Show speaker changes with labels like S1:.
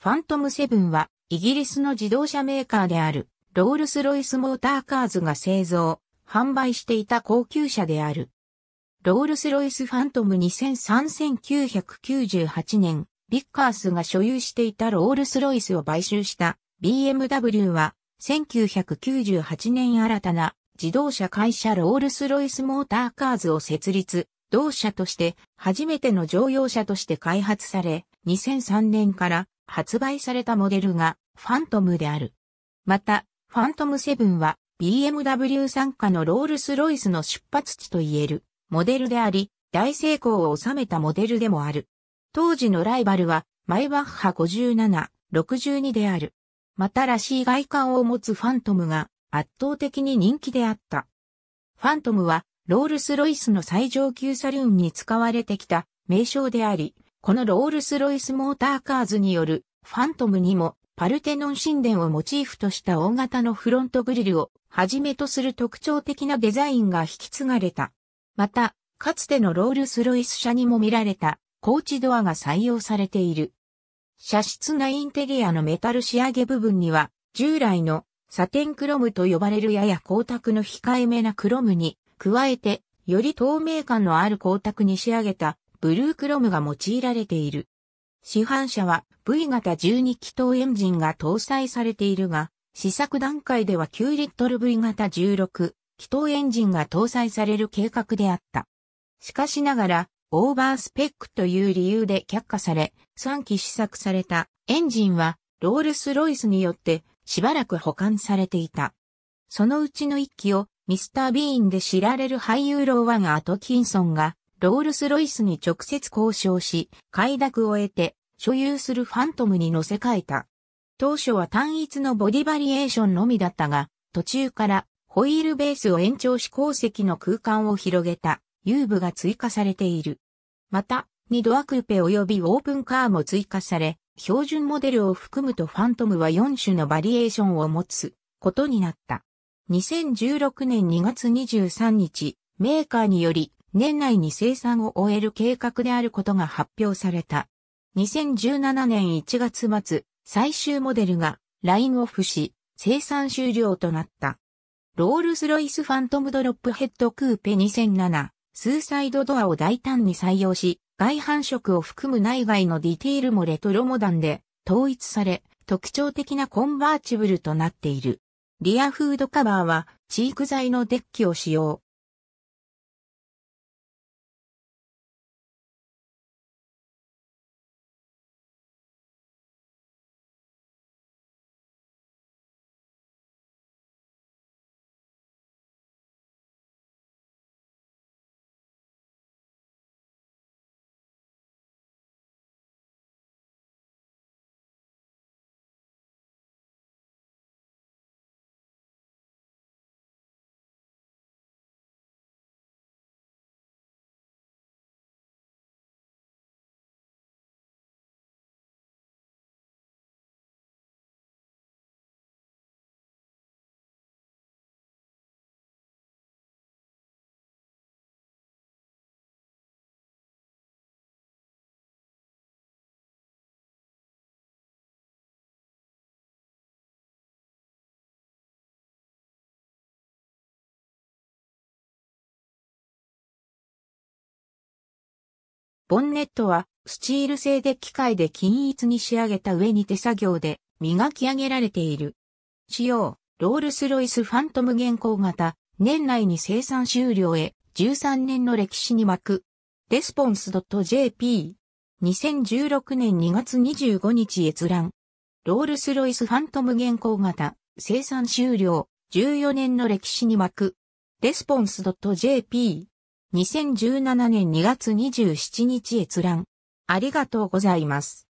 S1: ファントムセブンは、イギリスの自動車メーカーである、ロールス・ロイス・
S2: モーターカーズが製造、販売していた高級車である。ロールス・ロイス・ファントム2003-1998年、ビッカースが所有していたロールス・ロイスを買収した BMW は、1998年新たな自動車会社ロールス・ロイス・モーターカーズを設立、同社として初めての乗用車として開発され、2003年から発売されたモデルがファントムである。また、ファントム7は BMW 参加のロールスロイスの出発地といえるモデルであり、大成功を収めたモデルでもある。当時のライバルはマイバッハ57、62である。またらしい外観を持つファントムが圧倒的に人気であった。ファントムはロールスロイスの最上級サリーンに使われてきた名称であり、このロールス・ロイス・モーターカーズによるファントムにもパルテノン神殿をモチーフとした大型のフロントグリルをはじめとする特徴的なデザインが引き継がれた。また、かつてのロールス・ロイス車にも見られたコーチドアが採用されている。車室内インテリアのメタル仕上げ部分には従来のサテンクロムと呼ばれるやや光沢の控えめなクロムに加えてより透明感のある光沢に仕上げたブルークロムが用いられている。市販車は V 型12気筒エンジンが搭載されているが、試作段階では9リットル V 型16気筒エンジンが搭載される計画であった。しかしながら、オーバースペックという理由で却下され、3機試作されたエンジンはロールスロイスによってしばらく保管されていた。そのうちの1機をミスター・ビーンで知られる俳優ローワン・アトキンソンがロールス・ロイスに直接交渉し、快諾を得て、所有するファントムに乗せ替えた。当初は単一のボディバリエーションのみだったが、途中からホイールベースを延長し鉱石の空間を広げた遊具が追加されている。また、2ドアクーペ及びオープンカーも追加され、標準モデルを含むとファントムは4種のバリエーションを持つことになった。2016年2月23日、メーカーにより年内に生産を終える計画であることが発表された。2017年1月末、最終モデルがラインオフし、生産終了となった。ロールスロイスファントムドロップヘッドクーペ2007、スーサイドドアを大胆に採用し、外反色を含む内外のディテールもレトロモダンで統一され、特徴的なコンバーチブルとなっている。リアフードカ
S1: バーはチーク材のデッキを使用。ボンネットはスチール製で機械で均一に仕上げ
S2: た上に手作業で磨き上げられている。使用、ロールスロイスファントム現行型、年内に生産終了へ13年の歴史に巻く。レスポンス .jp 2016年2月25日閲覧。ロールスロイスファントム現行型、生産終了、14年の歴史に巻く。レスポンス .jp 2017年
S1: 2月27日閲覧。ありがとうございます。